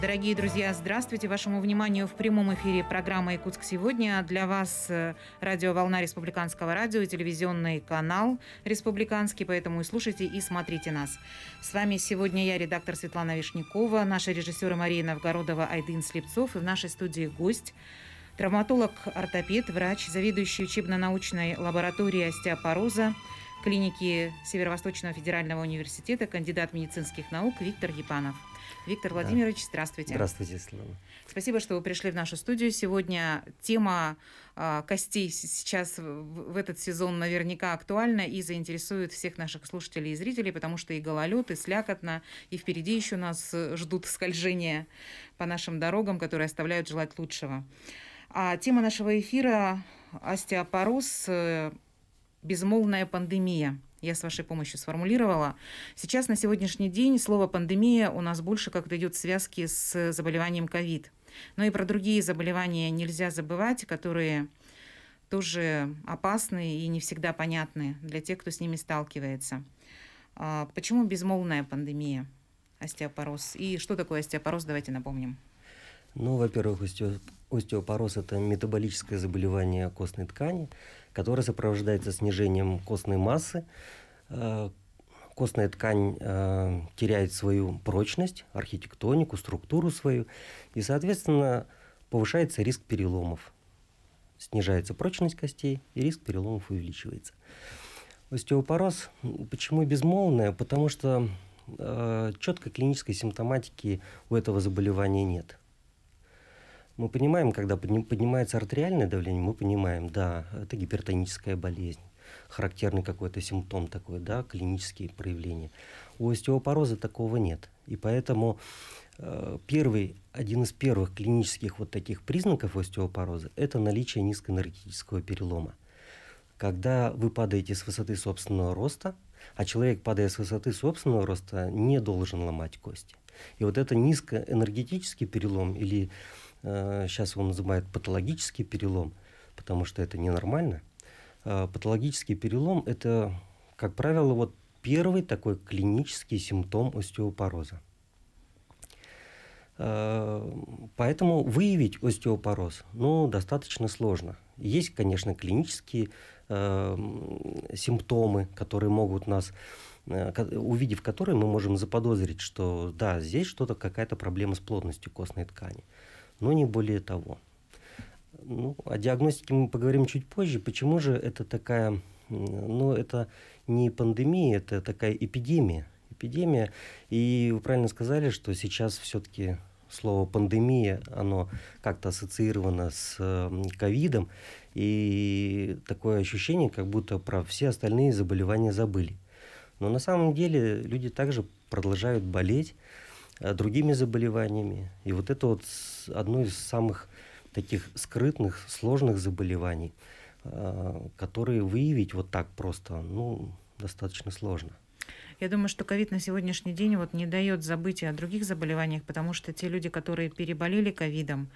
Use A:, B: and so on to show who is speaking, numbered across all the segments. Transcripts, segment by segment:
A: Дорогие друзья, здравствуйте. Вашему вниманию в прямом эфире программа «Якутск сегодня». Для вас э, радиоволна Республиканского радио и телевизионный канал Республиканский, поэтому и слушайте, и смотрите нас. С вами сегодня я, редактор Светлана Вишнякова, наши режиссеры Мария Новгородова, Айдын Слепцов и в нашей студии гость травматолог-ортопед, врач, заведующий учебно-научной лабораторией остеопороза клиники Северо-Восточного федерального университета, кандидат медицинских наук Виктор Епанов. Виктор Владимирович, да. здравствуйте. Здравствуйте, Слава. Спасибо, что вы пришли в нашу студию сегодня. Тема э, костей сейчас в этот сезон наверняка актуальна и заинтересует всех наших слушателей и зрителей, потому что и гололед, и слякотно, и впереди еще нас э, ждут скольжения по нашим дорогам, которые оставляют желать лучшего. А тема нашего эфира – остеопороз, э, безмолвная пандемия – я с вашей помощью сформулировала. Сейчас на сегодняшний день слово «пандемия» у нас больше как-то идет в связке с заболеванием ковид. Но и про другие заболевания нельзя забывать, которые тоже опасны и не всегда понятны для тех, кто с ними сталкивается. А, почему безмолвная пандемия? Остеопороз. И что такое остеопороз, давайте напомним.
B: Ну, во-первых, остеопороз – это метаболическое заболевание костной ткани, которое сопровождается снижением костной массы. Э, костная ткань э, теряет свою прочность, архитектонику, структуру свою, и, соответственно, повышается риск переломов. Снижается прочность костей, и риск переломов увеличивается. Остеопороз почему безмолвная? Потому что э, четко клинической симптоматики у этого заболевания нет. Мы понимаем, когда поднимается артериальное давление, мы понимаем, да, это гипертоническая болезнь, характерный какой-то симптом такой, да, клинические проявления. У остеопороза такого нет. И поэтому э, первый, один из первых клинических вот таких признаков остеопороза – это наличие низкоэнергетического перелома. Когда вы падаете с высоты собственного роста, а человек, падая с высоты собственного роста, не должен ломать кости. И вот это низкоэнергетический перелом или Сейчас э, его называют патологический перелом, потому что это ненормально. Э, патологический перелом – это, как правило, вот первый такой клинический симптом остеопороза. Э, поэтому выявить остеопороз ну, достаточно сложно. Есть, конечно, клинические симптомы, которые могут нас, увидев которые, мы можем заподозрить, что да, здесь что-то, какая-то проблема с плотностью костной ткани. Э, но не более того. Ну, о диагностике мы поговорим чуть позже. Почему же это такая, ну, это не пандемия, это такая эпидемия. Эпидемия. И вы правильно сказали, что сейчас все-таки слово пандемия, оно как-то ассоциировано с ковидом, и такое ощущение, как будто про все остальные заболевания забыли. Но на самом деле люди также продолжают болеть, Э, другими заболеваниями. И вот это вот одно из самых таких скрытных, сложных заболеваний, э, которые выявить вот так просто, ну, достаточно сложно.
A: Я думаю, что ковид на сегодняшний день вот не дает забыть и о других заболеваниях, потому что те люди, которые переболели ковидом,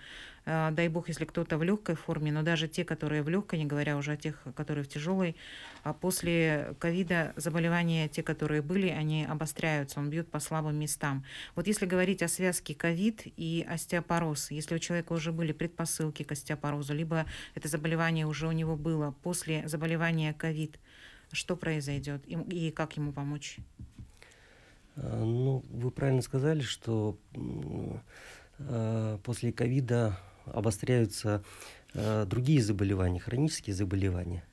A: э, дай бог, если кто-то в легкой форме, но даже те, которые в легкой, не говоря уже о тех, которые в тяжелой, а после ковида заболевания, те, которые были, они обостряются, он бьет по слабым местам. Вот если говорить о связке ковид и остеопороз, если у человека уже были предпосылки к остеопорозу, либо это заболевание уже у него было после заболевания ковид, что произойдет и как ему помочь?
B: Э, ну, вы правильно сказали, что э, после ковида обостряются э, другие заболевания, хронические заболевания.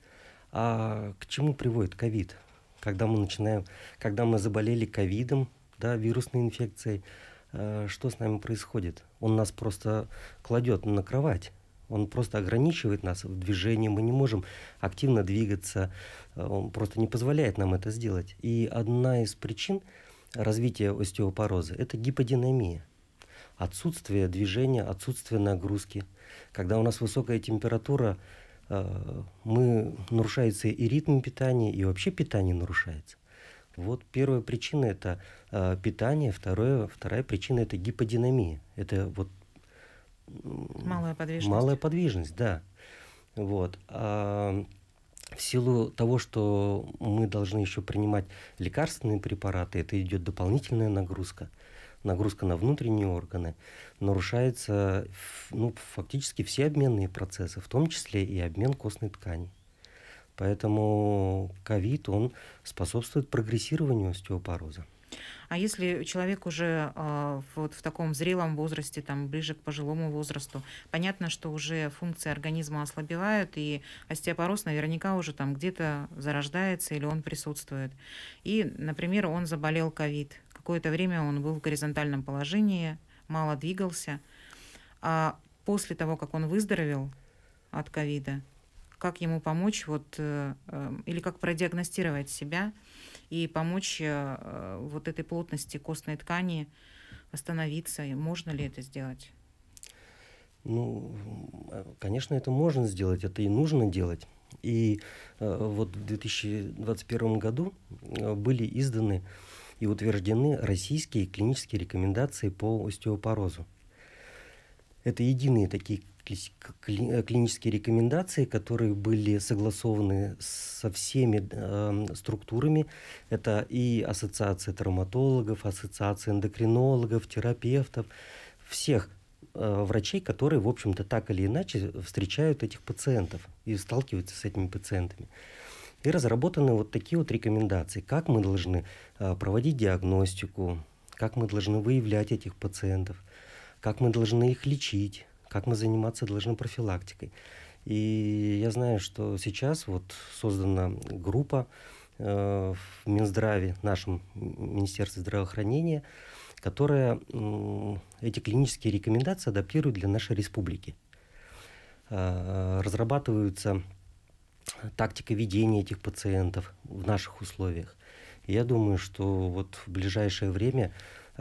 B: А к чему приводит ковид? Когда мы начинаем, когда мы заболели ковидом, да, вирусной инфекцией, что с нами происходит? Он нас просто кладет на кровать он просто ограничивает нас в движении, мы не можем активно двигаться, э, он просто не позволяет нам это сделать. И одна из причин развития остеопороза – это гиподинамия. Отсутствие движения, отсутствие нагрузки. Когда у нас высокая температура, э, мы, нарушается и ритм питания, и вообще питание нарушается. Вот первая причина это э, питание, второе, вторая причина это гиподинамия. Это вот
A: Малая подвижность. Малая
B: подвижность, да. Вот. А в силу того, что мы должны еще принимать лекарственные препараты, это идет дополнительная нагрузка. Нагрузка на внутренние органы. Нарушаются ну, фактически все обменные процессы, в том числе и обмен костной ткани. Поэтому ковид, он способствует прогрессированию остеопороза.
A: А если человек уже э, вот в таком зрелом возрасте, там, ближе к пожилому возрасту, понятно, что уже функции организма ослабевают, и остеопороз наверняка уже там где-то зарождается или он присутствует. И, например, он заболел ковид. Какое-то время он был в горизонтальном положении, мало двигался. А после того, как он выздоровел от ковида, как ему помочь вот, э, э, или как продиагностировать себя – и помочь э, э, вот этой плотности костной ткани остановиться, Можно ли это сделать?
B: Ну, э, конечно, это можно сделать, это и нужно делать. И э, вот в 2021 году были изданы и утверждены российские клинические рекомендации по остеопорозу. Это единые такие вырабатывались кли э, клинические рекомендации, которые были согласованы со всеми э, структурами. Это и ассоциация травматологов, ассоциация эндокринологов, терапевтов, всех э, врачей, которые, в общем-то, так или иначе встречают этих пациентов и сталкиваются с этими пациентами. И разработаны вот такие вот рекомендации, как мы должны э, проводить диагностику, как мы должны выявлять этих пациентов, как мы должны их лечить, как мы заниматься должны профилактикой. И я знаю, что сейчас вот создана группа э, в Минздраве, нашем Министерстве здравоохранения, которая эти клинические рекомендации адаптирует для нашей республики. Э, разрабатываются тактика ведения этих пациентов в наших условиях. я думаю, что вот в ближайшее время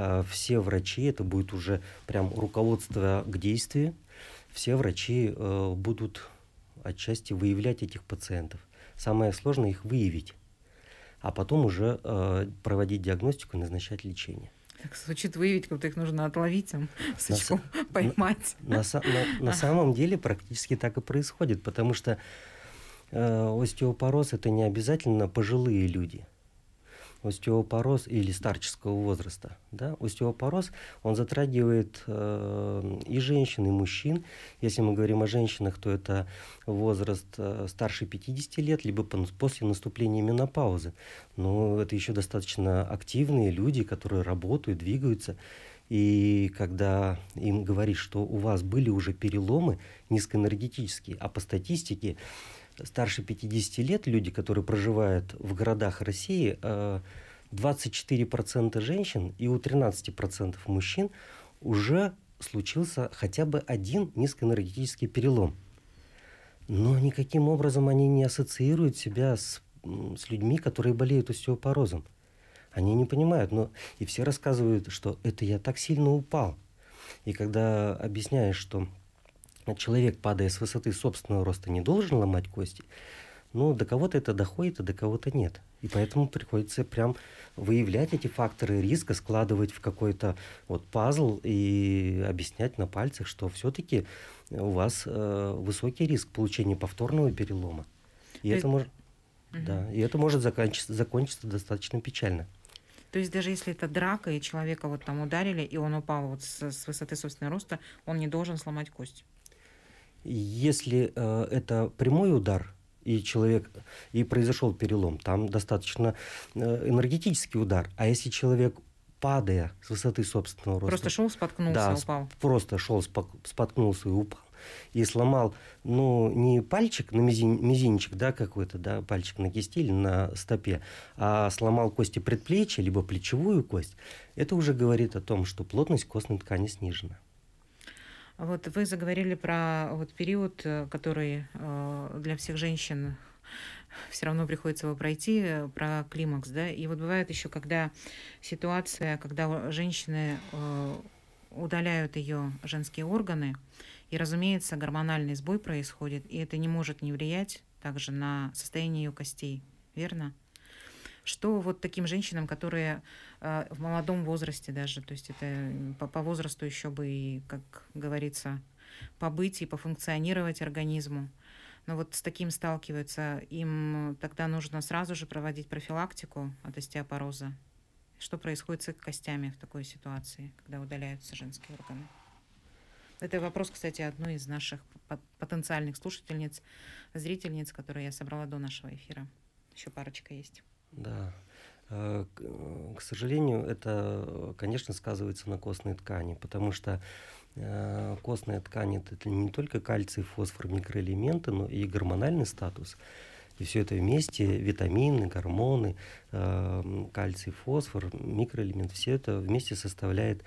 B: Э, все врачи, это будет уже прям руководство к действию, все врачи э, будут отчасти выявлять этих пациентов. Самое сложное их выявить, а потом уже э, проводить диагностику и назначать лечение.
A: Так звучит выявить, как будто их нужно отловить, там, сучку на, поймать. На, на, на, на
B: самом деле практически так и происходит, потому что э, остеопороз это не обязательно пожилые люди остеопороз или старческого возраста. Да? Остеопороз, он затрагивает э, и женщин, и мужчин. Если мы говорим о женщинах, то это возраст э, старше 50 лет, либо после наступления менопаузы. Но это еще достаточно активные люди, которые работают, двигаются. И когда им говоришь, что у вас были уже переломы низкоэнергетические, а по статистике старше 50 лет, люди, которые проживают в городах России, 24% э, женщин и у 13% мужчин уже случился хотя бы один низкоэнергетический перелом. Но никаким образом они не ассоциируют себя с, с людьми, которые болеют остеопорозом. Они не понимают, но и все рассказывают, что это я так сильно упал. И когда объясняешь, что ну, человек, падая с высоты собственного роста, не должен ломать кости, но до кого-то это доходит, а до кого-то нет. И поэтому приходится прям выявлять эти факторы риска, складывать в какой-то вот пазл и объяснять на пальцах, что все-таки у вас э, высокий риск получения повторного перелома. И это, есть... мож... угу. да, и это может заканч... закончиться достаточно печально.
A: То есть даже если это драка, и человека вот там ударили, и он упал вот с, с высоты собственного роста, он не должен сломать кость.
B: Если э, это прямой удар, и человек, и произошел перелом, там достаточно э, энергетический удар. А если человек падая с высоты собственного роста. Просто шел, споткнулся, да, упал. Просто шел, споткнулся и упал. И сломал, ну, не пальчик, на мизин, мизинчик, да, какой-то, да, пальчик на кисти или на стопе, а сломал кости предплечья, либо плечевую кость, это уже говорит о том, что плотность костной ткани снижена.
A: Вот вы заговорили про вот период, э, который э, для всех женщин все равно приходится его пройти, э, про климакс, да. И вот бывает еще, когда ситуация, когда женщины удаляют ее женские органы, и, разумеется, гормональный сбой происходит, и это не может не влиять также на состояние ее костей, верно? что вот таким женщинам, которые э, в молодом возрасте даже, то есть это по, по возрасту еще бы и, как говорится, побыть и пофункционировать организму. Но вот с таким сталкиваются, им тогда нужно сразу же проводить профилактику от остеопороза. Что происходит с их костями в такой ситуации, когда удаляются женские органы? Это вопрос, кстати, одной из наших потенциальных слушательниц, зрительниц, которые я собрала до нашего эфира. Еще парочка есть.
B: Да. Э, э, к сожалению, это, э, конечно, сказывается на костной ткани, потому что костная ткань это не только кальций, фосфор, микроэлементы, но и гормональный статус. И все это вместе, витамины, гормоны, кальций, фосфор, микроэлемент, все это вместе составляет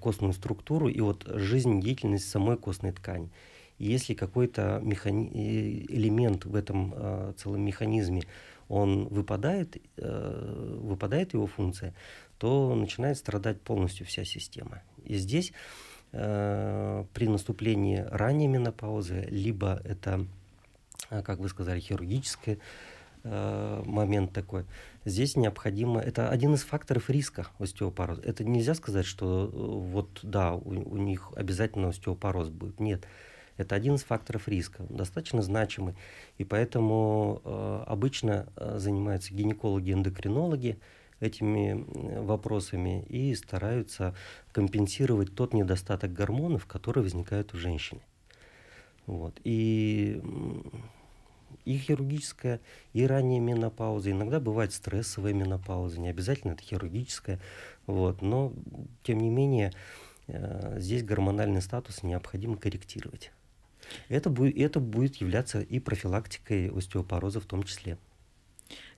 B: костную структуру и вот жизнедеятельность самой костной ткани. И если какой-то механи- элемент в этом целом механизме он выпадает, э, выпадает его функция, то начинает страдать полностью вся система. И здесь э, при наступлении ранней менопаузы, либо это, э, как вы сказали, хирургическое момент такой. Здесь необходимо, это один из факторов риска остеопороза. Это нельзя сказать, что вот да, у, у них обязательно остеопороз будет. Нет, это один из факторов риска, достаточно значимый. И поэтому э, обычно э, занимаются гинекологи-эндокринологи этими вопросами и стараются компенсировать тот недостаток гормонов, который возникает у женщины. Вот. И и хирургическая, и ранняя менопауза. Иногда бывает стрессовая менопауза, не обязательно это хирургическая. Вот. Но, тем не менее, э, здесь гормональный статус необходимо корректировать. Это будет, это будет являться и профилактикой остеопороза в том числе.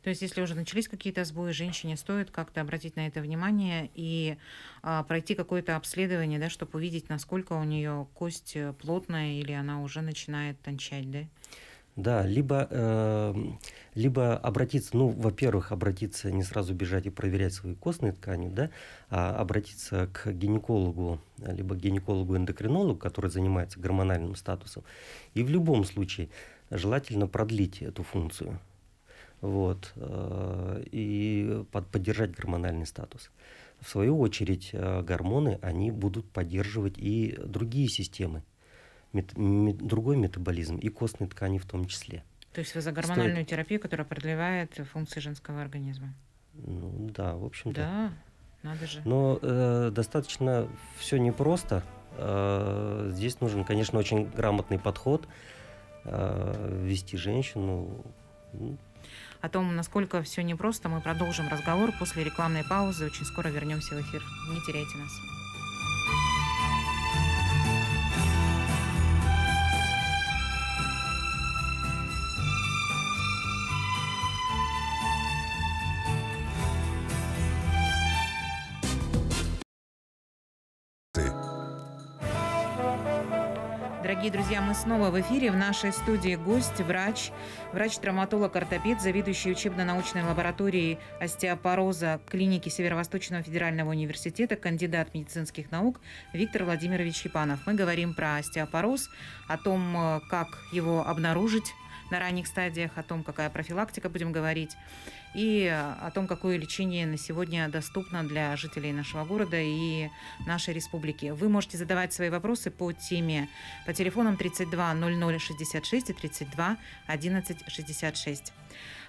A: То есть, если уже начались какие-то сбои, женщине стоит как-то обратить на это внимание и а, пройти какое-то обследование, да, чтобы увидеть, насколько у нее кость э, плотная или она уже начинает тончать, да?
B: Да, либо, э, либо обратиться, ну, во-первых, обратиться, не сразу бежать и проверять свои костные ткани, да, а обратиться к гинекологу, э, либо гинекологу-эндокринологу, который занимается гормональным статусом. И в любом случае желательно продлить эту функцию, вот, э, и под, поддержать гормональный статус. В свою очередь э, гормоны, они будут поддерживать и другие системы мет, мет, другой метаболизм и костные ткани в том числе.
A: То есть вы за гормональную Стоит... терапию, которая продлевает функции женского организма?
B: Ну да, в общем-то. Да,
A: надо же. Но
B: э, достаточно все непросто. Э, здесь нужен, конечно, очень грамотный подход э, вести женщину. О
A: том, насколько все непросто, мы продолжим разговор после рекламной паузы. Очень скоро вернемся в эфир. Не теряйте нас. Дорогие друзья, мы снова в эфире. В нашей студии гость, врач, врач-травматолог-ортопед, заведующий учебно-научной лабораторией остеопороза клиники Северо-Восточного федерального университета, кандидат медицинских наук Виктор Владимирович Епанов. Мы говорим про остеопороз, о том, э, как его обнаружить, на ранних стадиях, о том, какая профилактика, будем говорить, и о том, какое лечение на сегодня доступно для жителей нашего города и нашей республики. Вы можете задавать свои вопросы по теме по телефонам 32 00 66 и 32 11 66.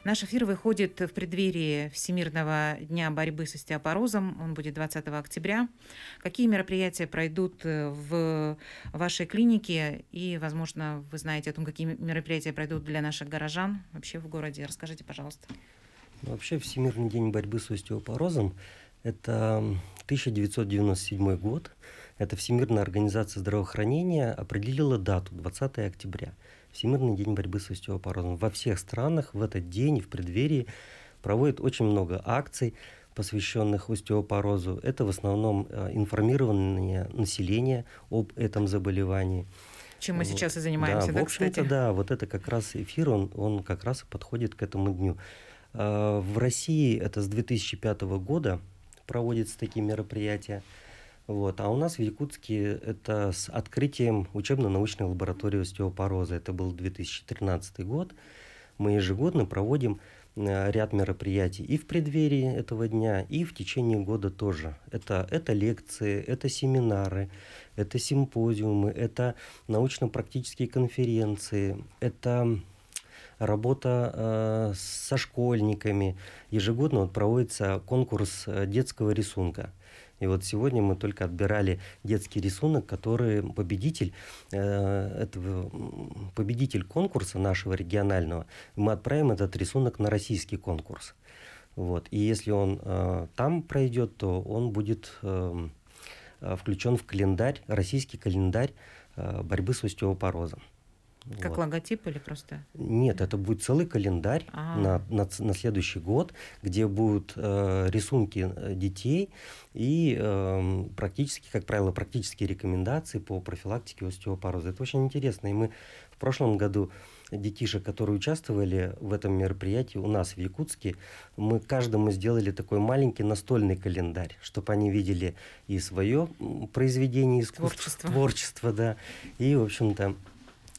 A: Наш эфир выходит в преддверии Всемирного дня борьбы с остеопорозом. Он будет 20 октября. Какие мероприятия пройдут э, в вашей клинике? И, возможно, вы знаете о том, какие мероприятия пройдут для наших горожан вообще в городе. Расскажите, пожалуйста.
B: Ну, вообще Всемирный день борьбы с остеопорозом – это 1997 год. Это Всемирная организация здравоохранения определила дату 20 октября – Всемирный день борьбы с остеопорозом. Во всех странах в этот день в преддверии проводят очень много акций, посвященных остеопорозу. Это в основном э, информирование населения об этом заболевании. Чем мы сейчас
A: и занимаемся, да, да в общем-то,
B: да, вот это как раз эфир, он, он как раз и подходит к этому дню. А, в России это с 2005 года проводятся такие мероприятия. Вот. А у нас в Якутске это с открытием учебно-научной лаборатории остеопороза. Это был 2013 год. Мы ежегодно проводим э, ряд мероприятий и в преддверии этого дня, и в течение года тоже. Это, это лекции, это семинары, это симпозиумы, это научно-практические конференции, это работа э, со школьниками. Ежегодно вот проводится конкурс э, детского рисунка – и вот сегодня мы только отбирали детский рисунок, который победитель, э, этого, победитель конкурса нашего регионального, мы отправим этот рисунок на российский конкурс. Вот. И если он э, там пройдет, то он будет эм, э, включен в календарь, российский календарь э, борьбы с остеопорозом. Как вот.
A: логотип или просто?
B: Нет, это будет целый календарь а. На, на, на следующий год, где будут э, рисунки э, детей и э, практически, как правило, практические рекомендации по профилактике остеопороза. Это очень интересно. И мы в прошлом году детишек, которые участвовали в этом мероприятии у нас в Якутске, мы каждому сделали такой маленький настольный календарь, чтобы они видели и свое произведение искусства, творчество, творчество да, и, в общем-то,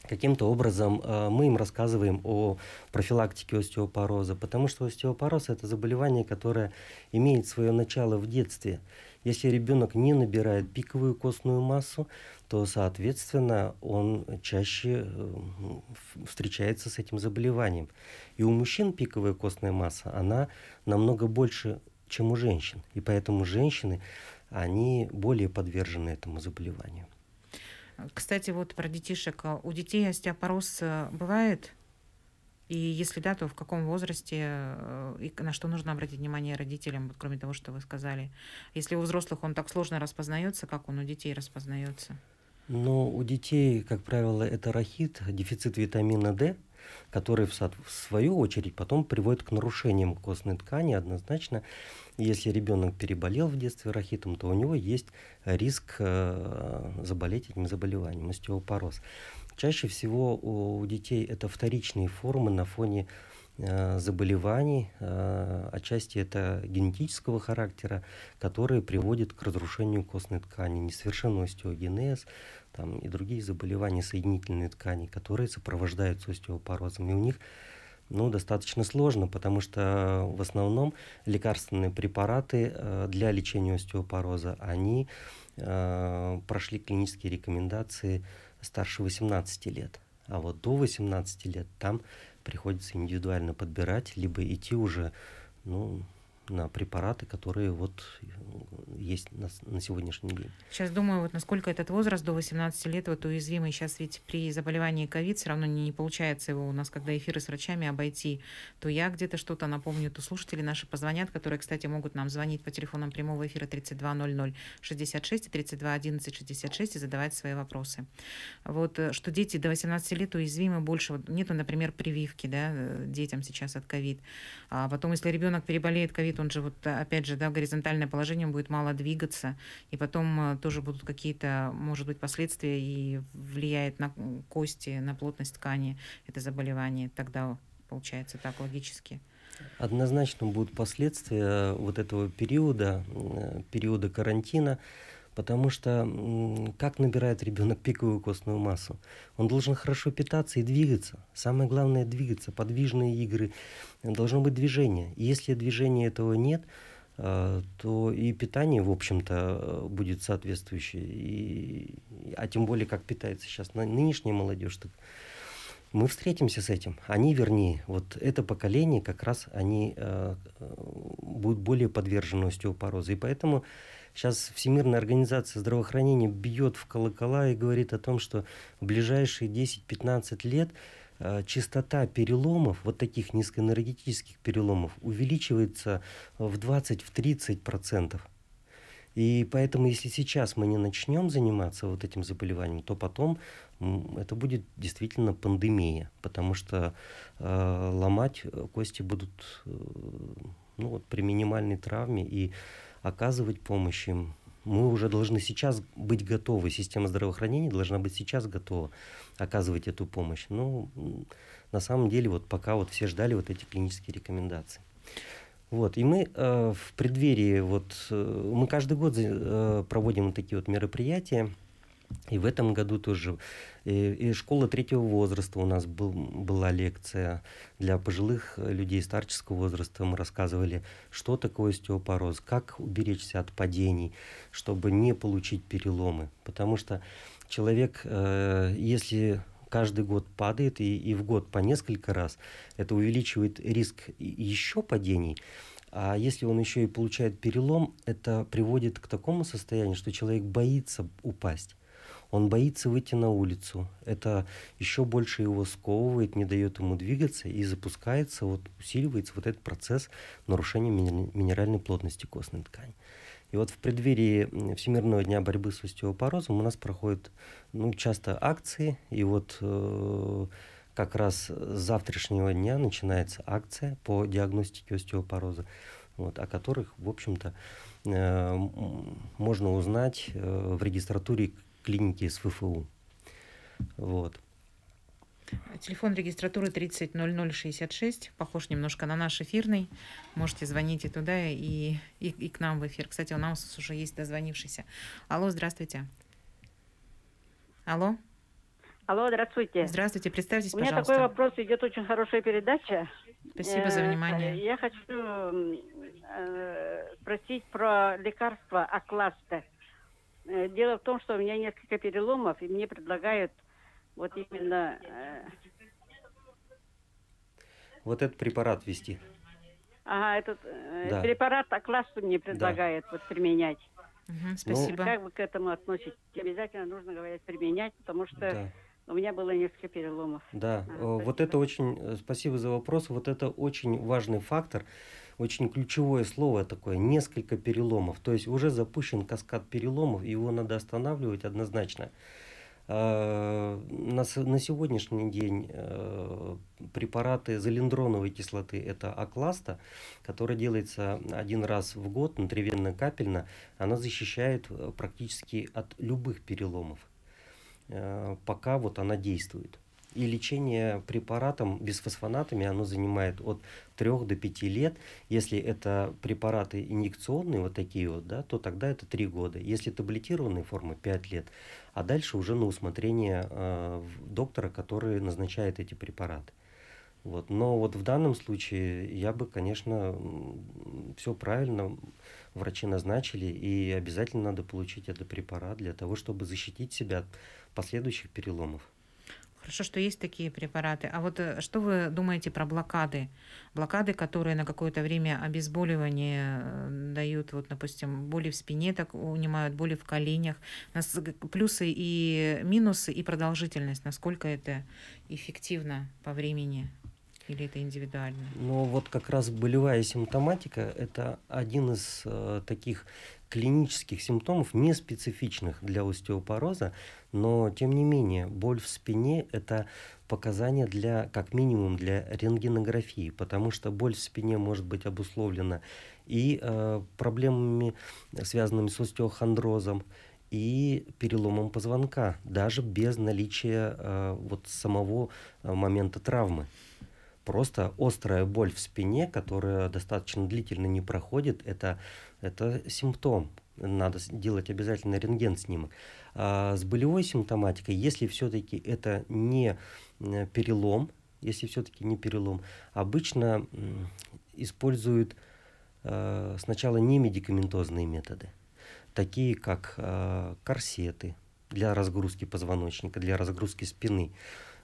B: каким-то образом э, мы им рассказываем о профилактике остеопороза, потому что остеопороз это заболевание, которое имеет свое начало в детстве. Если ребенок не набирает пиковую костную массу, то, соответственно, он чаще э, встречается с этим заболеванием. И у мужчин пиковая костная масса, она намного больше, чем у женщин. И поэтому женщины, они более подвержены этому заболеванию.
A: Кстати, вот про детишек. У детей остеопороз э, бывает? И если да, то в каком возрасте э, и на что нужно обратить внимание родителям, вот, кроме того, что вы сказали? Если у взрослых он так сложно распознается, как он у детей распознается?
B: Но ну, у детей, как правило, это рахит, дефицит витамина D – которые, в, свою очередь, потом приводят к нарушениям костной ткани однозначно. Если ребенок переболел в детстве рахитом, то у него есть риск э, заболеть этим заболеванием, остеопороз. Чаще всего у детей это вторичные формы на фоне Э, заболеваний, э, отчасти это генетического характера, которые приводят к разрушению костной ткани, несовершенный остеогенез там, и другие заболевания соединительной ткани, которые сопровождаются остеопорозом. И у них ну, достаточно сложно, потому что в основном лекарственные препараты э, для лечения остеопороза, они прошли клинические рекомендации старше 18 лет. А вот до 18 лет там приходится индивидуально подбирать, либо идти уже ну, на препараты, которые вот э, есть на, на сегодняшний день.
A: Сейчас думаю, вот насколько этот возраст до 18 лет вот уязвимый. Сейчас ведь при заболевании ковид все равно не, не получается его у нас, когда эфиры с врачами обойти, то я где-то что-то напомню, то слушатели наши позвонят, которые, кстати, могут нам звонить по телефонам прямого эфира 3200 66 и 32 66 и задавать свои вопросы. Вот, э, что дети до 18 лет уязвимы больше. Вот нету, например, прививки, да, э, детям сейчас от ковид. А потом, если ребенок переболеет ковид болит, он же вот э, опять же, да, горизонтальное положение будет мало двигаться, и потом э, тоже будут какие-то, может быть, последствия и влияет на кости, на плотность ткани это заболевание. Тогда получается так логически.
B: Однозначно будут последствия э, вот этого периода, периода карантина. Потому что как набирает ребенок пиковую костную массу? Он должен хорошо питаться и двигаться. Самое главное – двигаться. Подвижные игры. Должно быть движение. И если движения этого нет, э, то и питание, в общем-то, э, будет соответствующее. И, а тем более, как питается сейчас нынешняя молодежь. Так мы встретимся с этим. Они, вернее, вот это поколение, как раз они э, э будут более подвержены остеопорозу. И поэтому Сейчас Всемирная организация здравоохранения бьет в колокола и говорит о том, что в ближайшие 10-15 лет э, частота переломов, вот таких низкоэнергетических переломов, увеличивается в 20-30%. И поэтому, если сейчас мы не начнем заниматься вот этим заболеванием, то потом это будет действительно пандемия, потому что э, ломать кости будут э, ну, вот, при минимальной травме и оказывать помощь им. Мы уже должны сейчас быть готовы, система здравоохранения должна быть сейчас готова оказывать эту помощь. Но ну, на самом деле вот пока вот все ждали вот эти клинические рекомендации. Вот, и мы э, в преддверии, вот, э, мы каждый год э, проводим вот такие вот мероприятия, и в этом году тоже и, и школа третьего возраста у нас был, была лекция для пожилых людей старческого возраста. Мы рассказывали, что такое остеопороз, как уберечься от падений, чтобы не получить переломы. Потому что человек, э, если каждый год падает и, и в год по несколько раз, это увеличивает риск еще падений. А если он еще и получает перелом, это приводит к такому состоянию, что человек боится упасть. Он боится выйти на улицу. Это еще больше его сковывает, не дает ему двигаться и запускается, вот усиливается вот этот процесс нарушения минеральной плотности костной ткани. И вот в преддверии Всемирного дня борьбы с остеопорозом у нас проходят ну, часто акции. И вот э, как раз с завтрашнего дня начинается акция по диагностике остеопороза, вот, о которых, в общем-то, э, можно узнать э, в регистратуре клиники с ВФУ, Вот.
A: Телефон регистратуры 300066, похож немножко на наш эфирный. Можете звонить и туда, и, и, и к нам в эфир. Кстати, у нас уже есть дозвонившийся. Алло, здравствуйте. Алло. Алло, здравствуйте. Здравствуйте, представьтесь, пожалуйста. У меня пожалуйста. такой вопрос, идет очень хорошая передача.
B: Спасибо за э, внимание.
A: Я хочу э, спросить про лекарства Акласта. Э, дело в том, что у меня несколько переломов, и мне предлагают вот именно... Э,
B: вот этот препарат вести.
A: Ага, этот э, да. препарат классу мне предлагает да. вот применять. Угу, спасибо. Ну, как вы к этому относитесь? Обязательно нужно, говорят, применять, потому что... Да у меня было несколько
B: переломов. Да, ага, э, вот спасибо. это очень, э, спасибо за вопрос, вот это очень важный фактор, очень ключевое слово такое, несколько переломов. То есть уже запущен каскад переломов, его надо останавливать однозначно. А, на, на сегодняшний день э, препараты залендроновой кислоты это акласта, которая делается один раз в год внутривенно-капельно. Она защищает практически от любых переломов. Э, пока вот она действует. И лечение препаратом бисфосфонатами оно занимает от 3 до 5 лет. Если это препараты инъекционные, вот такие вот, да, то тогда это 3 года. Если таблетированные формы, 5 лет. А дальше уже на усмотрение э, доктора, который назначает эти препараты. Вот. Но вот в данном случае я бы, конечно, все правильно врачи назначили, и обязательно надо получить этот препарат для того, чтобы защитить себя от последующих переломов.
A: Хорошо, что есть такие препараты. А вот э, что вы думаете про блокады? Блокады, которые на какое-то время обезболивание э, дают, вот, допустим, боли в спине так унимают, боли в коленях. плюсы и минусы, и продолжительность. Насколько это эффективно по времени? или это индивидуально?
B: Ну вот как раз болевая симптоматика – это один из э, таких клинических симптомов, не специфичных для остеопороза, но тем не менее боль в спине – это показание для, как минимум, для рентгенографии, потому что боль в спине может быть обусловлена и э, проблемами, связанными с остеохондрозом, и переломом позвонка, даже без наличия э, вот самого э, момента травмы просто острая боль в спине, которая достаточно длительно не проходит, это, это симптом. Надо делать обязательно рентген снимок. А с болевой симптоматикой, если все-таки это не э, перелом, если все-таки не перелом, обычно используют э, сначала не медикаментозные методы, такие как э, корсеты для разгрузки позвоночника, для разгрузки спины.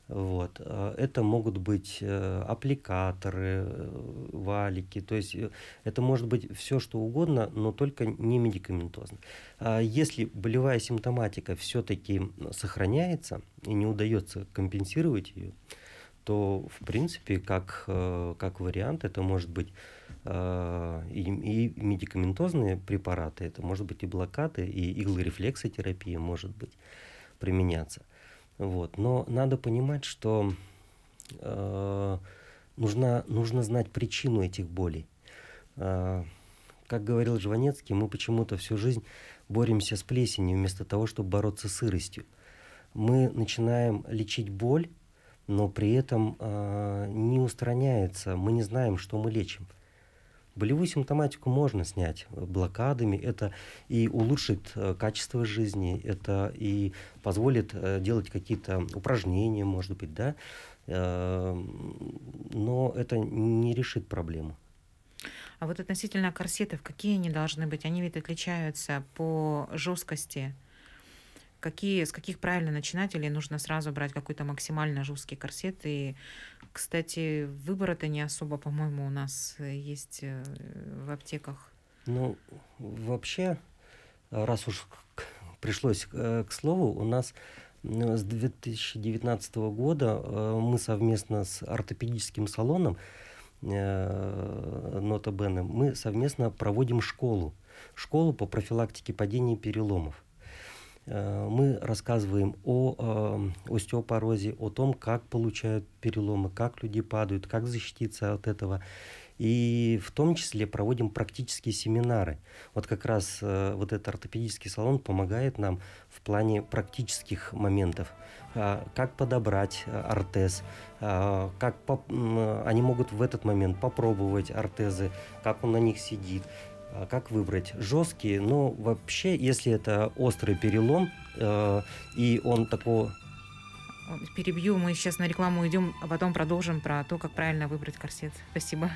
B: Вот. А, это могут быть э, аппликаторы, э, валики, то есть э, это может быть все что угодно, но только не медикаментозно. А если болевая симптоматика все-таки сохраняется и не удается компенсировать ее, то в принципе как, как вариант это может быть а, и, и медикаментозные препараты, это может быть и блокаты, и иглорефлексотерапия может быть применяться. Вот. Но надо понимать, что э, нужно, нужно знать причину этих болей. Э, как говорил Жванецкий, мы почему-то всю жизнь боремся с плесенью вместо того, чтобы бороться с сыростью. Мы начинаем лечить боль, но при этом э, не устраняется, мы не знаем, что мы лечим. Болевую симптоматику можно снять э, блокадами, это и улучшит э, качество жизни, это и позволит э, делать какие-то упражнения, может быть, да, эм, но это не решит проблему.
A: А вот относительно корсетов, какие они должны быть? Они ведь отличаются по жесткости какие, с каких правильно начинать, или нужно сразу брать какой-то максимально жесткий корсет. И, кстати, выбора-то не особо, по-моему, у нас э, есть э, в аптеках.
B: Ну, вообще, раз уж пришлось э, к слову, у нас ну, с 2019 года мы совместно с ортопедическим салоном Нота Бене, мы совместно проводим школу. Школу по профилактике падений и переломов. Э, мы рассказываем о э, остеопорозе, о том, как получают переломы, как люди падают, как защититься от этого. И в том числе проводим практические семинары. Вот как раз э, вот этот ортопедический салон помогает нам в плане практических моментов. Как подобрать ортез, как поп... они могут в этот момент попробовать ортезы, как он на них сидит, а как выбрать жесткие, но вообще, если это острый перелом, э, и он такого
A: перебью. Мы сейчас на рекламу идем, а потом продолжим про то, как правильно выбрать корсет. Спасибо.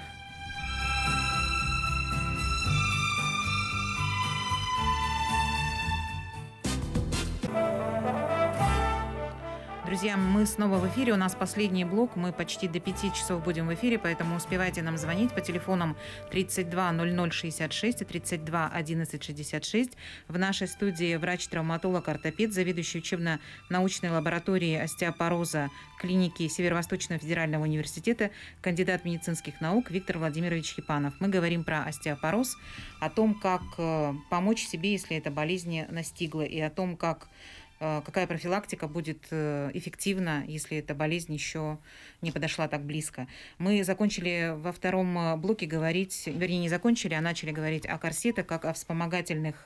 A: Друзья, мы снова в эфире. У нас последний блок. Мы почти до 5 часов будем в эфире, поэтому успевайте нам звонить по телефонам 32 0066 и 32 1166. В нашей студии врач-травматолог-ортопед, заведующий учебно-научной лабораторией остеопороза клиники Северо-Восточного федерального университета, кандидат медицинских наук Виктор Владимирович Хипанов. Мы говорим про остеопороз, о том, как э, помочь себе, если эта болезнь настигла, и о том, как Э, какая профилактика будет э, эффективна, если эта болезнь еще не подошла так близко. Мы закончили во втором э, блоке говорить, вернее, не закончили, а начали говорить о корсетах как о вспомогательных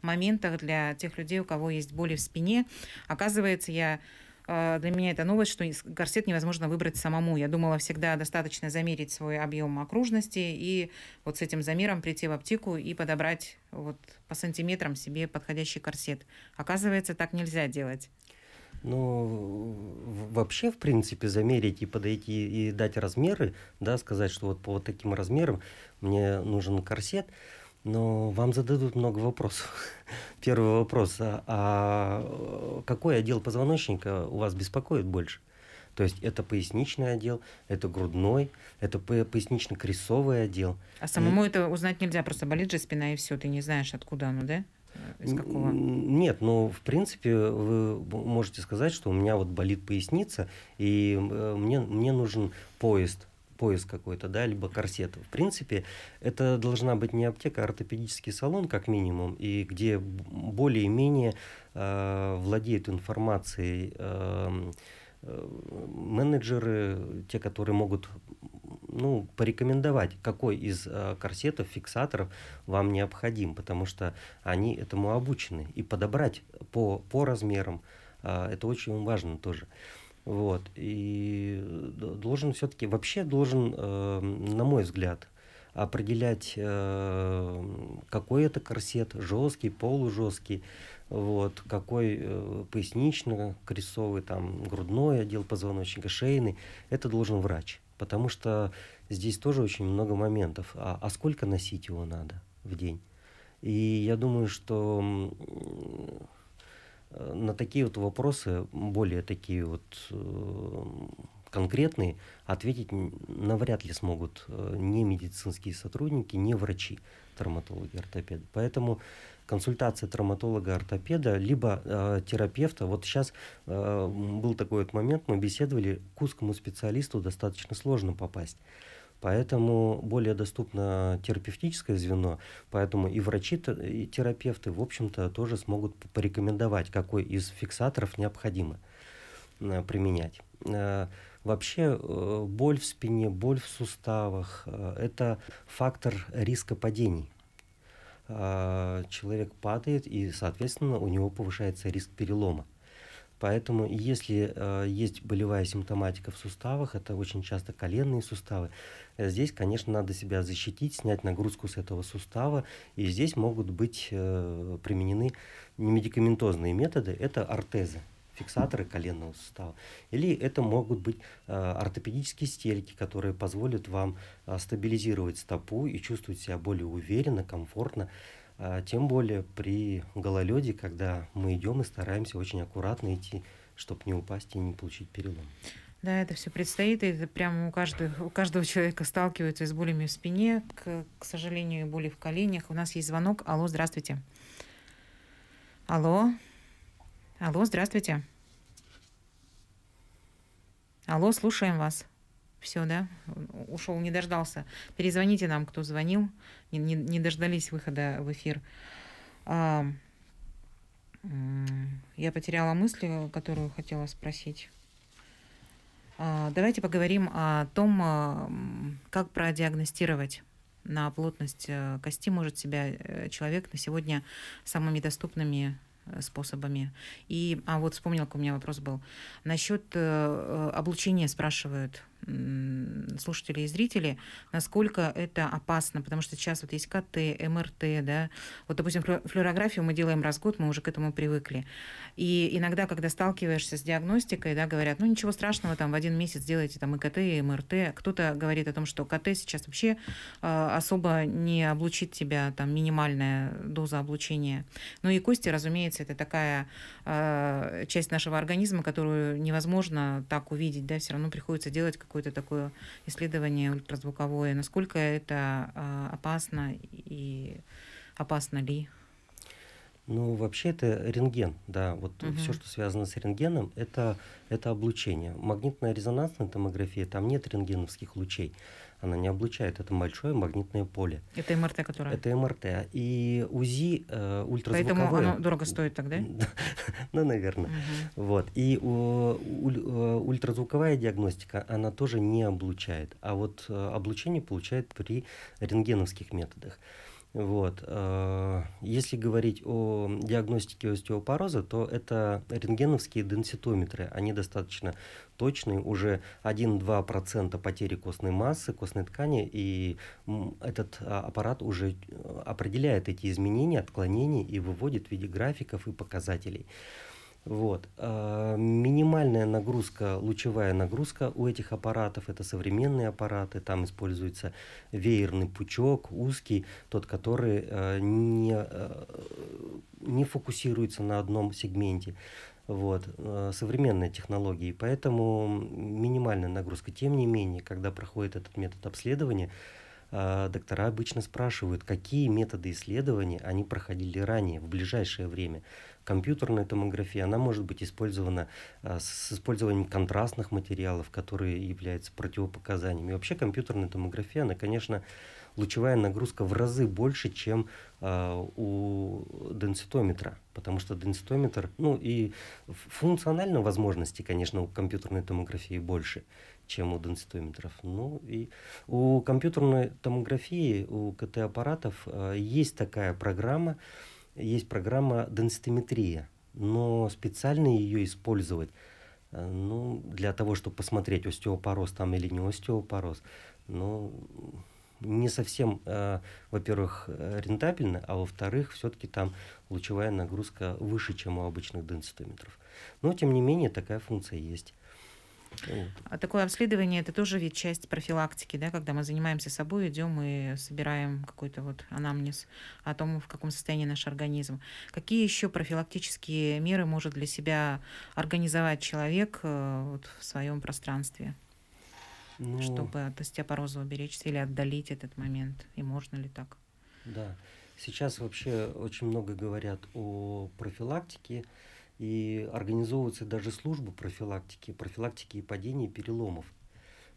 A: моментах для тех людей, у кого есть боли в спине. Оказывается, я а, для меня это новость, что корсет невозможно выбрать самому. Я думала, всегда достаточно замерить свой объем окружности и вот с этим замером прийти в аптеку и подобрать вот по сантиметрам себе подходящий корсет. Оказывается, так нельзя делать.
B: Ну, вообще, в принципе, замерить и подойти и дать размеры, да, сказать, что вот по вот таким размерам мне нужен корсет – но вам зададут много вопросов. Первый вопрос, а, а э, какой отдел позвоночника у вас беспокоит больше? То есть это поясничный отдел, это грудной, это пояснично-крестовый отдел. А самому и...
A: это узнать нельзя, просто болит же спина и все, ты не знаешь, откуда оно, да?
B: Э, из какого? Нет, но в принципе вы можете сказать, что у меня вот болит поясница, и э, мне, мне нужен поезд пояс какой-то, да, либо корсет. В принципе, это должна быть не аптека, а ортопедический салон, как минимум, и где более-менее э, владеют информацией э, менеджеры, те, которые могут ну, порекомендовать, какой из э, корсетов, фиксаторов вам необходим, потому что они этому обучены. И подобрать по, по размерам, э, это очень важно тоже. Э, вот. И э, должен все-таки, вообще должен, эм, на мой взгляд, определять, э, какой это корсет, жесткий, полужесткий, вот, какой э, пояснично-крестовый, там, грудной отдел позвоночника, шейный, это должен врач. Потому что здесь тоже очень много моментов. А, а сколько носить его надо в день? И я думаю, что Э, на такие вот вопросы, более такие вот э, конкретные, ответить навряд ли смогут э, не медицинские сотрудники, не врачи, травматологи, ортопеды. Поэтому консультация травматолога-ортопеда, либо э, терапевта. Вот сейчас э, был такой вот момент, мы беседовали, к узкому специалисту достаточно сложно попасть. Поэтому более доступно терапевтическое звено, поэтому и врачи, и терапевты, в общем-то, тоже смогут порекомендовать, какой из фиксаторов необходимо э, применять. Э, вообще э, боль в спине, боль в суставах – это фактор риска падений. Человек падает, и, соответственно, у него повышается риск перелома. Поэтому если э, есть болевая симптоматика в суставах, это очень часто коленные суставы, Здесь, конечно, надо себя защитить, снять нагрузку с этого сустава. И здесь могут быть э, применены немедикаментозные методы. Это ортезы фиксаторы коленного сустава. Или это могут быть э, ортопедические стельки, которые позволят вам э, стабилизировать стопу и чувствовать себя более уверенно, комфортно. Э, тем более при гололеде, когда мы идем и стараемся очень аккуратно идти, чтобы не упасть и не получить перелом.
A: Да, это все предстоит, и это прямо у каждого, у каждого человека сталкиваются с болями в спине, к, к сожалению, боли в коленях. У нас есть звонок. Алло, здравствуйте. Алло. Алло, здравствуйте. Алло, слушаем вас. Все, да? Ушел, не дождался. Перезвоните нам, кто звонил. Не, не, не дождались выхода в эфир. А, я потеряла мысль, которую хотела спросить. А, давайте поговорим о том, а, как продиагностировать на плотность э, кости может себя э, человек на сегодня самыми доступными э, способами. И а вот вспомнила, как у меня вопрос был. Насчет облучения спрашивают слушатели и зрители, насколько это опасно, потому что сейчас вот есть КТ, МРТ, да, вот, допустим, флюорографию мы делаем раз в год, мы уже к этому привыкли. И иногда, когда сталкиваешься с диагностикой, да, говорят, ну, ничего страшного, там, в один месяц делаете там и КТ, и МРТ. Кто-то говорит о том, что КТ сейчас вообще э, особо не облучит тебя, там, минимальная доза облучения. Ну, и кости, разумеется, это такая э, часть нашего организма, которую невозможно так увидеть, да, все равно приходится делать какую какое-то такое исследование ультразвуковое, насколько это а, опасно и опасно ли?
B: Ну, вообще это рентген, да. Вот угу. все, что связано с рентгеном, это, это облучение. Магнитная резонансная томография, там нет рентгеновских лучей она не облучает. Это большое магнитное поле. Это МРТ, которое? Это МРТ. И УЗИ э, ультразвуковое... Поэтому оно дорого стоит тогда? ну, наверное. Вот. И э, э, ультразвуковая диагностика, она тоже не облучает. А вот э, облучение получает при рентгеновских методах. Вот. Э, если говорить о диагностике остеопороза, то это рентгеновские денситометры. Они достаточно точные, уже 1-2% потери костной массы, костной ткани, и этот а, аппарат уже э, определяет эти изменения, отклонения и выводит в виде графиков и показателей. Вот. А, минимальная нагрузка, лучевая нагрузка у этих аппаратов, это современные аппараты, там используется веерный пучок, узкий, тот, который а, не, а, не фокусируется на одном сегменте. Вот, современные технологии, поэтому минимальная нагрузка. Тем не менее, когда проходит этот метод обследования, доктора обычно спрашивают, какие методы исследования они проходили ранее, в ближайшее время, компьютерная томография, она может быть использована э, с использованием контрастных материалов, которые являются противопоказаниями. И вообще компьютерная томография, она, конечно, лучевая нагрузка в разы больше, чем э, у денситометра, потому что денситометр, ну и функционально возможности, конечно, у компьютерной томографии больше, чем у денситометров. Ну и у компьютерной томографии, у КТ-аппаратов э, есть такая программа, э, есть программа денситометрия, но специально ее использовать э, ну, для того, чтобы посмотреть, остеопороз там или не остеопороз, ну, не совсем, э, во-первых, э, рентабельно, а во-вторых, все-таки там лучевая нагрузка выше, чем у обычных денситометров. Но, тем не менее, такая функция есть.
A: А такое обследование это тоже ведь часть профилактики, да, когда мы занимаемся собой, идем и собираем какой-то вот анамнез о том, в каком состоянии наш организм. Какие еще профилактические меры может для себя организовать человек э, вот, в своем пространстве?
B: Ну, чтобы
A: от остеопороза уберечься или отдалить этот момент? И можно ли так?
B: Да. Сейчас вообще очень много говорят о профилактике и организовывается даже служба профилактики, профилактики и падений переломов.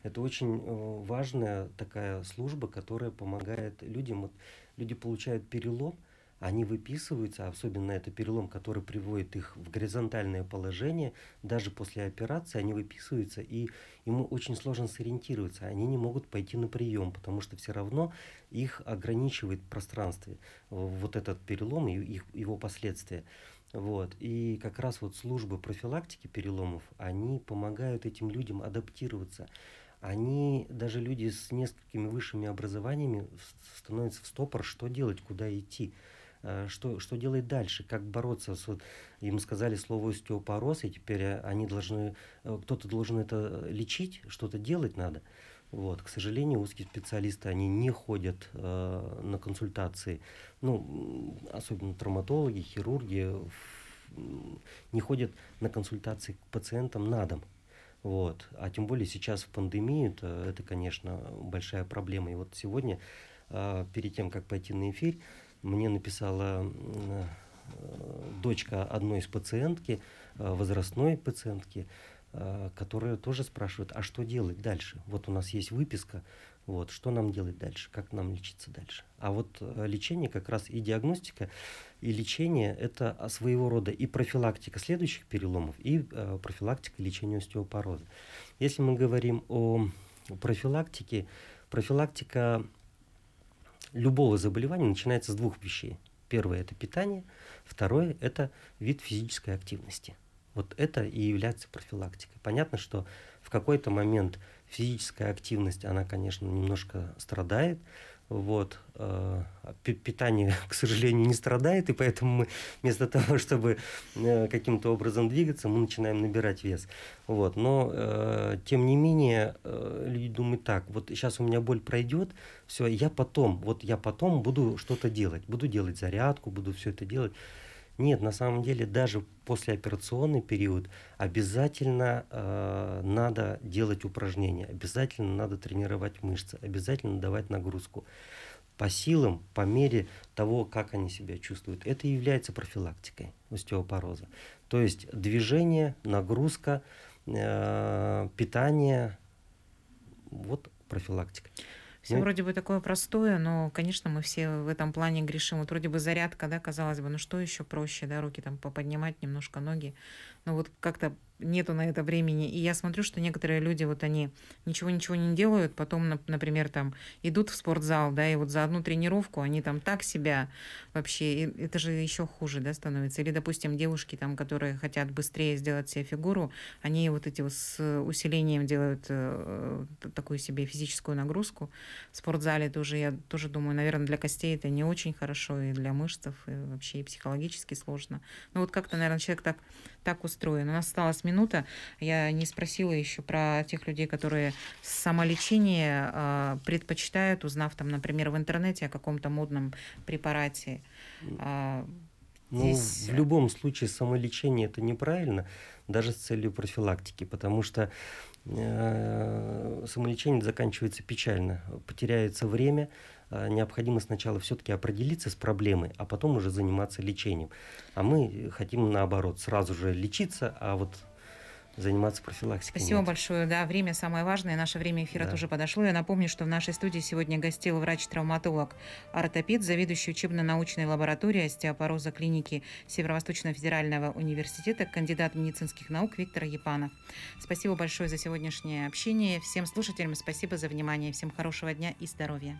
B: Это очень э, важная такая служба, которая помогает людям. вот Люди получают перелом, они выписываются, особенно это перелом, который приводит их в горизонтальное положение, даже после операции они выписываются, и ему очень сложно сориентироваться, они не могут пойти на прием, потому что все равно их ограничивает в пространстве э, вот этот перелом и их, его последствия. Вот. И как раз вот службы профилактики переломов, они помогают этим людям адаптироваться. Они, даже люди с несколькими высшими образованиями, становятся в стопор, что делать, куда идти э, что, что делать дальше, как бороться с... Вот, им сказали слово остеопороз, и теперь э, они должны, э, кто-то должен это лечить, что-то делать надо. Вот, к сожалению, узкие специалисты, они не ходят э, на консультации, ну, особенно травматологи, хирурги, не ходят на консультации к пациентам на дом. Вот. А тем более сейчас в пандемию, это, это конечно, большая проблема. И вот сегодня, э, перед тем, как пойти на эфир, мне написала э, дочка одной из пациентки, э, возрастной пациентки, Э, которые тоже спрашивают, а что делать дальше? Вот у нас есть выписка, вот, что нам делать дальше, как нам лечиться дальше. А вот э, лечение как раз и диагностика, и лечение – это а, своего рода и профилактика следующих переломов, и э, профилактика лечения остеопороза. Если мы говорим о профилактике, профилактика любого заболевания начинается с двух вещей. Первое – это питание, второе – это вид физической активности – вот это и является профилактикой. Понятно, что в какой-то момент физическая активность, она, конечно, немножко страдает, вот. Э, питание, к сожалению, не страдает, и поэтому мы вместо того, чтобы э, каким-то образом двигаться, мы начинаем набирать вес. Вот. Но, э, тем не менее, люди думают так, вот сейчас у меня боль пройдет, все, я потом, вот я потом буду что-то делать, буду делать зарядку, буду все это делать. Нет, на самом деле даже послеоперационный период обязательно э, надо делать упражнения, обязательно надо тренировать мышцы, обязательно давать нагрузку по силам, по мере того, как они себя чувствуют. Это и является профилактикой остеопороза. То есть движение, нагрузка, э, питание, вот профилактика. Все ну, вроде
A: бы такое простое, но, конечно, мы все в этом плане грешим. Вот вроде бы зарядка, да, казалось бы, ну что еще проще, да, руки там поподнимать немножко, ноги. Но вот как-то нету на это времени. И я смотрю, что некоторые люди, вот они ничего-ничего не делают, потом, например, там идут в спортзал, да, и вот за одну тренировку они там так себя вообще, и это же еще хуже, да, становится. Или, допустим, девушки там, которые хотят быстрее сделать себе фигуру, они вот эти вот с усилением делают э, такую себе физическую нагрузку. В спортзале тоже, я тоже думаю, наверное, для костей это не очень хорошо, и для мышц и вообще и психологически сложно. Но ну, вот как-то, наверное, человек так, так устроен. У нас осталось минута. Я не спросила еще про тех людей, которые самолечение э, а, предпочитают, узнав там, например, в интернете о каком-то модном препарате. Э,
B: ну, здесь... в любом случае самолечение это неправильно, даже с целью профилактики, потому что э, самолечение заканчивается печально, потеряется время, а, необходимо сначала все-таки определиться с проблемой, а потом уже заниматься лечением. А мы хотим наоборот, сразу же лечиться, а вот заниматься профилактикой. Спасибо нет.
A: большое. Да, время самое важное. Наше время эфира да. тоже подошло. Я напомню, что в нашей студии сегодня гостил врач-травматолог ортопед, заведующий учебно-научной лабораторией остеопороза клиники Северо-Восточного федерального университета, кандидат медицинских наук Виктор Епанов. Спасибо большое за сегодняшнее общение. Всем слушателям спасибо за внимание. Всем хорошего дня и здоровья.